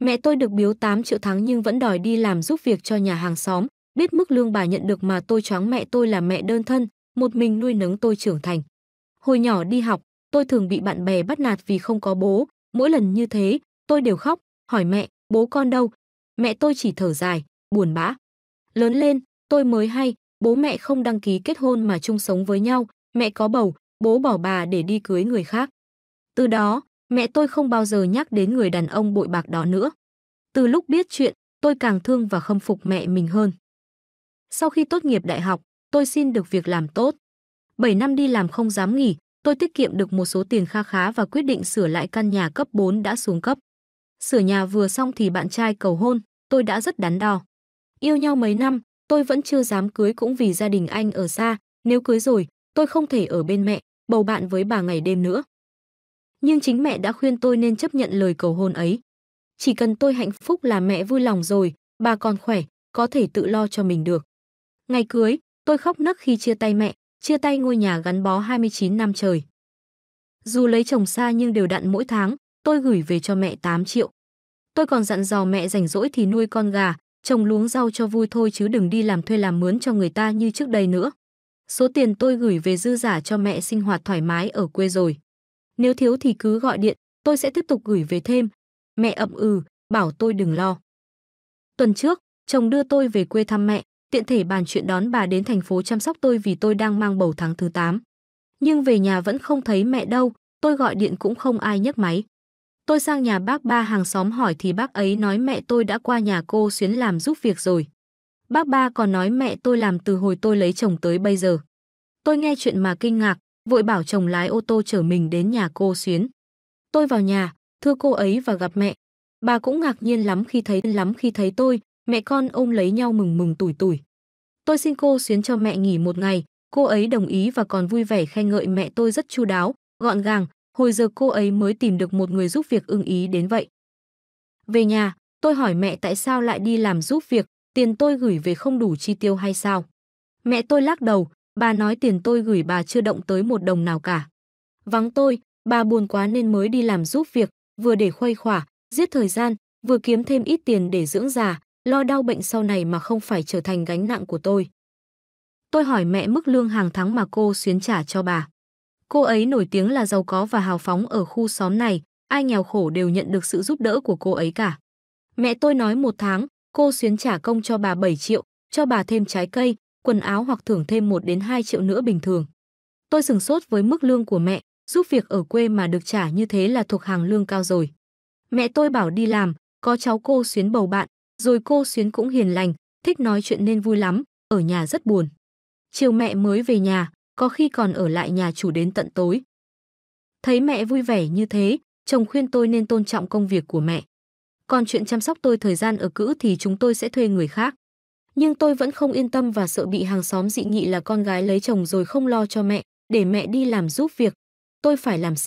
Mẹ tôi được biếu 8 triệu tháng nhưng vẫn đòi đi làm giúp việc cho nhà hàng xóm, biết mức lương bà nhận được mà tôi choáng mẹ tôi là mẹ đơn thân, một mình nuôi nấng tôi trưởng thành. Hồi nhỏ đi học, tôi thường bị bạn bè bắt nạt vì không có bố, mỗi lần như thế, tôi đều khóc, hỏi mẹ, bố con đâu? Mẹ tôi chỉ thở dài, buồn bã. Lớn lên, tôi mới hay, bố mẹ không đăng ký kết hôn mà chung sống với nhau, mẹ có bầu, bố bỏ bà để đi cưới người khác. Từ đó, Mẹ tôi không bao giờ nhắc đến người đàn ông bội bạc đó nữa. Từ lúc biết chuyện, tôi càng thương và khâm phục mẹ mình hơn. Sau khi tốt nghiệp đại học, tôi xin được việc làm tốt. 7 năm đi làm không dám nghỉ, tôi tiết kiệm được một số tiền kha khá và quyết định sửa lại căn nhà cấp 4 đã xuống cấp. Sửa nhà vừa xong thì bạn trai cầu hôn, tôi đã rất đắn đo. Yêu nhau mấy năm, tôi vẫn chưa dám cưới cũng vì gia đình anh ở xa, nếu cưới rồi, tôi không thể ở bên mẹ, bầu bạn với bà ngày đêm nữa nhưng chính mẹ đã khuyên tôi nên chấp nhận lời cầu hôn ấy. Chỉ cần tôi hạnh phúc là mẹ vui lòng rồi, bà còn khỏe, có thể tự lo cho mình được. Ngày cưới, tôi khóc nấc khi chia tay mẹ, chia tay ngôi nhà gắn bó 29 năm trời. Dù lấy chồng xa nhưng đều đặn mỗi tháng, tôi gửi về cho mẹ 8 triệu. Tôi còn dặn dò mẹ rảnh rỗi thì nuôi con gà, trồng luống rau cho vui thôi chứ đừng đi làm thuê làm mướn cho người ta như trước đây nữa. Số tiền tôi gửi về dư giả cho mẹ sinh hoạt thoải mái ở quê rồi. Nếu thiếu thì cứ gọi điện, tôi sẽ tiếp tục gửi về thêm. Mẹ ậm ừ, bảo tôi đừng lo. Tuần trước, chồng đưa tôi về quê thăm mẹ, tiện thể bàn chuyện đón bà đến thành phố chăm sóc tôi vì tôi đang mang bầu tháng thứ 8. Nhưng về nhà vẫn không thấy mẹ đâu, tôi gọi điện cũng không ai nhấc máy. Tôi sang nhà bác ba hàng xóm hỏi thì bác ấy nói mẹ tôi đã qua nhà cô Xuyến làm giúp việc rồi. Bác ba còn nói mẹ tôi làm từ hồi tôi lấy chồng tới bây giờ. Tôi nghe chuyện mà kinh ngạc, vội bảo chồng lái ô tô chở mình đến nhà cô Xuyến. Tôi vào nhà, thưa cô ấy và gặp mẹ. Bà cũng ngạc nhiên lắm khi thấy lắm khi thấy tôi, mẹ con ôm lấy nhau mừng mừng tủi tủi. Tôi xin cô Xuyến cho mẹ nghỉ một ngày, cô ấy đồng ý và còn vui vẻ khen ngợi mẹ tôi rất chu đáo, gọn gàng, hồi giờ cô ấy mới tìm được một người giúp việc ưng ý đến vậy. Về nhà, tôi hỏi mẹ tại sao lại đi làm giúp việc, tiền tôi gửi về không đủ chi tiêu hay sao. Mẹ tôi lắc đầu, Bà nói tiền tôi gửi bà chưa động tới một đồng nào cả. Vắng tôi, bà buồn quá nên mới đi làm giúp việc, vừa để khuây khỏa, giết thời gian, vừa kiếm thêm ít tiền để dưỡng già, lo đau bệnh sau này mà không phải trở thành gánh nặng của tôi. Tôi hỏi mẹ mức lương hàng tháng mà cô xuyến trả cho bà. Cô ấy nổi tiếng là giàu có và hào phóng ở khu xóm này, ai nghèo khổ đều nhận được sự giúp đỡ của cô ấy cả. Mẹ tôi nói một tháng, cô xuyến trả công cho bà 7 triệu, cho bà thêm trái cây, quần áo hoặc thưởng thêm 1 đến 2 triệu nữa bình thường. Tôi sừng sốt với mức lương của mẹ, giúp việc ở quê mà được trả như thế là thuộc hàng lương cao rồi. Mẹ tôi bảo đi làm, có cháu cô xuyến bầu bạn, rồi cô xuyến cũng hiền lành, thích nói chuyện nên vui lắm, ở nhà rất buồn. Chiều mẹ mới về nhà, có khi còn ở lại nhà chủ đến tận tối. Thấy mẹ vui vẻ như thế, chồng khuyên tôi nên tôn trọng công việc của mẹ. Còn chuyện chăm sóc tôi thời gian ở cữ thì chúng tôi sẽ thuê người khác nhưng tôi vẫn không yên tâm và sợ bị hàng xóm dị nghị là con gái lấy chồng rồi không lo cho mẹ, để mẹ đi làm giúp việc. Tôi phải làm sao?